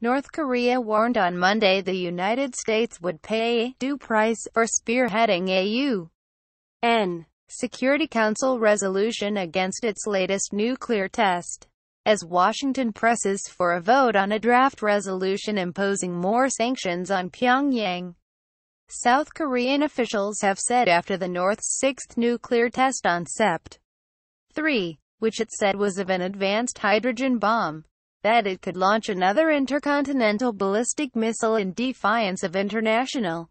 North Korea warned on Monday the United States would pay due price for spearheading a UN Security Council resolution against its latest nuclear test. As Washington presses for a vote on a draft resolution imposing more sanctions on Pyongyang, South Korean officials have said after the North's sixth nuclear test on Sept 3, which it said was of an advanced hydrogen bomb that it could launch another intercontinental ballistic missile in defiance of international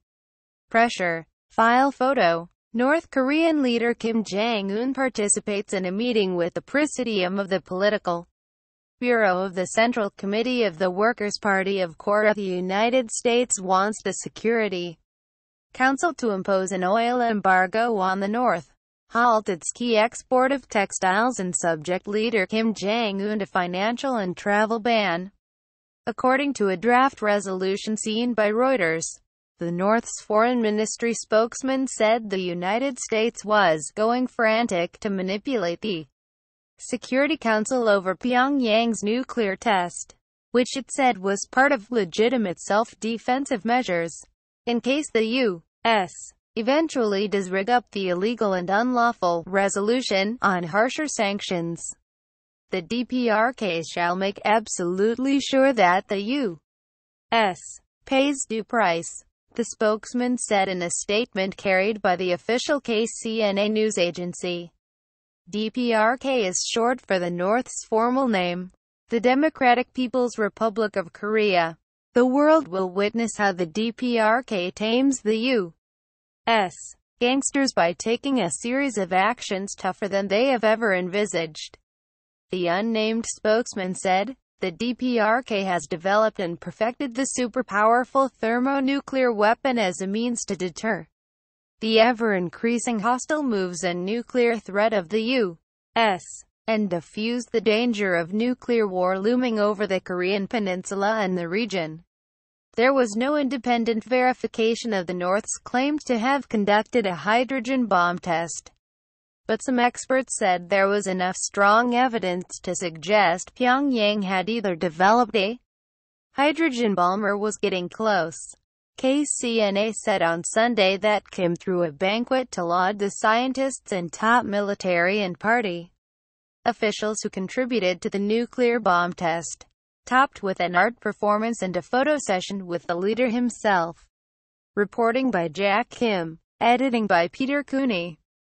pressure. File photo. North Korean leader Kim Jong-un participates in a meeting with the Presidium of the Political Bureau of the Central Committee of the Workers' Party of Korea. The United States wants the Security Council to impose an oil embargo on the North halted key export of textiles and subject leader Kim Jong-un to financial and travel ban, according to a draft resolution seen by Reuters. The North's foreign ministry spokesman said the United States was going frantic to manipulate the Security Council over Pyongyang's nuclear test, which it said was part of legitimate self-defensive measures in case the U.S eventually does rig up the illegal and unlawful resolution on harsher sanctions. The DPRK shall make absolutely sure that the U.S. pays due price, the spokesman said in a statement carried by the official KCNA news agency. DPRK is short for the North's formal name, the Democratic People's Republic of Korea. The world will witness how the DPRK tames the U. S. Gangsters by taking a series of actions tougher than they have ever envisaged. The unnamed spokesman said, the DPRK has developed and perfected the super powerful thermonuclear weapon as a means to deter the ever-increasing hostile moves and nuclear threat of the U.S. and defuse the danger of nuclear war looming over the Korean peninsula and the region. There was no independent verification of the North's claim to have conducted a hydrogen bomb test but some experts said there was enough strong evidence to suggest Pyongyang had either developed a hydrogen bomb or was getting close. KCNA said on Sunday that Kim threw a banquet to laud the scientists and top military and party officials who contributed to the nuclear bomb test topped with an art performance and a photo session with the leader himself. Reporting by Jack Kim. Editing by Peter Cooney.